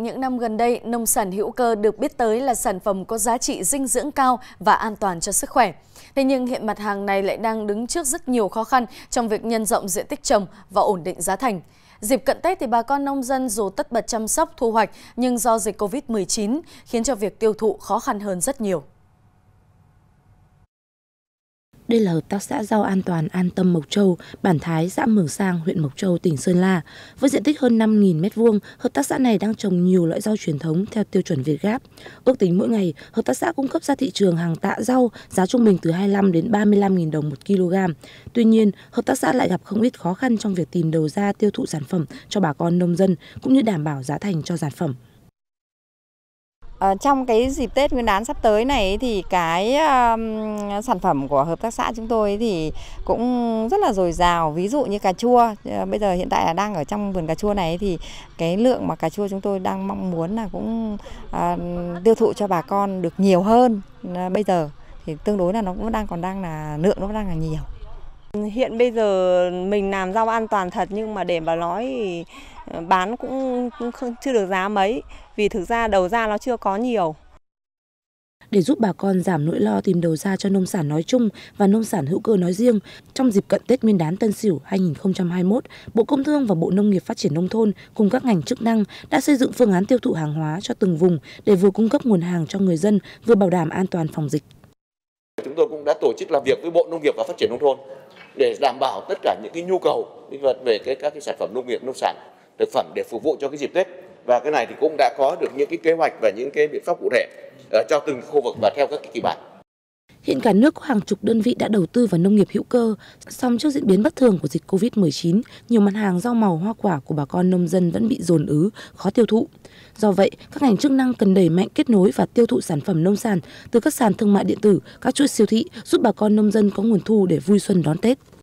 Những năm gần đây, nông sản hữu cơ được biết tới là sản phẩm có giá trị dinh dưỡng cao và an toàn cho sức khỏe. Thế nhưng hiện mặt hàng này lại đang đứng trước rất nhiều khó khăn trong việc nhân rộng diện tích trồng và ổn định giá thành. Dịp cận Tết thì bà con nông dân dù tất bật chăm sóc thu hoạch nhưng do dịch Covid-19 khiến cho việc tiêu thụ khó khăn hơn rất nhiều. Đây là hợp tác xã rau an toàn An Tâm Mộc Châu, bản Thái, xã Mường Sang, huyện Mộc Châu, tỉnh Sơn La. Với diện tích hơn 5.000 m2, hợp tác xã này đang trồng nhiều loại rau truyền thống theo tiêu chuẩn Việt Gáp. Ước tính mỗi ngày, hợp tác xã cung cấp ra thị trường hàng tạ rau giá trung bình từ 25 đến 35.000 đồng một kg. Tuy nhiên, hợp tác xã lại gặp không ít khó khăn trong việc tìm đầu ra tiêu thụ sản phẩm cho bà con nông dân cũng như đảm bảo giá thành cho sản phẩm. Ờ, trong cái dịp Tết Nguyên đán sắp tới này thì cái um, sản phẩm của hợp tác xã chúng tôi thì cũng rất là dồi dào. Ví dụ như cà chua, ờ, bây giờ hiện tại là đang ở trong vườn cà chua này thì cái lượng mà cà chua chúng tôi đang mong muốn là cũng à, tiêu thụ cho bà con được nhiều hơn bây giờ thì tương đối là nó cũng đang còn đang là lượng nó đang là nhiều. Hiện bây giờ mình làm rau an toàn thật nhưng mà để mà nói thì ờ, bán cũng không, chưa được giá mấy vì thực ra đầu ra nó chưa có nhiều. Để giúp bà con giảm nỗi lo tìm đầu ra cho nông sản nói chung và nông sản hữu cơ nói riêng, trong dịp cận Tết Nguyên đán Tân Sửu 2021, Bộ Công Thương và Bộ Nông nghiệp Phát triển Nông thôn cùng các ngành chức năng đã xây dựng phương án tiêu thụ hàng hóa cho từng vùng để vừa cung cấp nguồn hàng cho người dân, vừa bảo đảm an toàn phòng dịch. Chúng tôi cũng đã tổ chức làm việc với Bộ Nông nghiệp và Phát triển Nông thôn để đảm bảo tất cả những cái nhu cầu về cái các cái sản phẩm nông nghiệp nông sản thực phẩm để phục vụ cho cái dịp Tết và cái này thì cũng đã có được những cái kế hoạch và những cái biện pháp cụ thể ờ, cho từng khu vực và theo các cái kỳ bản. Hiện cả nước có hàng chục đơn vị đã đầu tư vào nông nghiệp hữu cơ, song trước diễn biến bất thường của dịch Covid-19, nhiều mặt hàng rau màu hoa quả của bà con nông dân vẫn bị dồn ứ, khó tiêu thụ. Do vậy, các ngành chức năng cần đẩy mạnh kết nối và tiêu thụ sản phẩm nông sản từ các sàn thương mại điện tử, các chuỗi siêu thị, giúp bà con nông dân có nguồn thu để vui xuân đón Tết.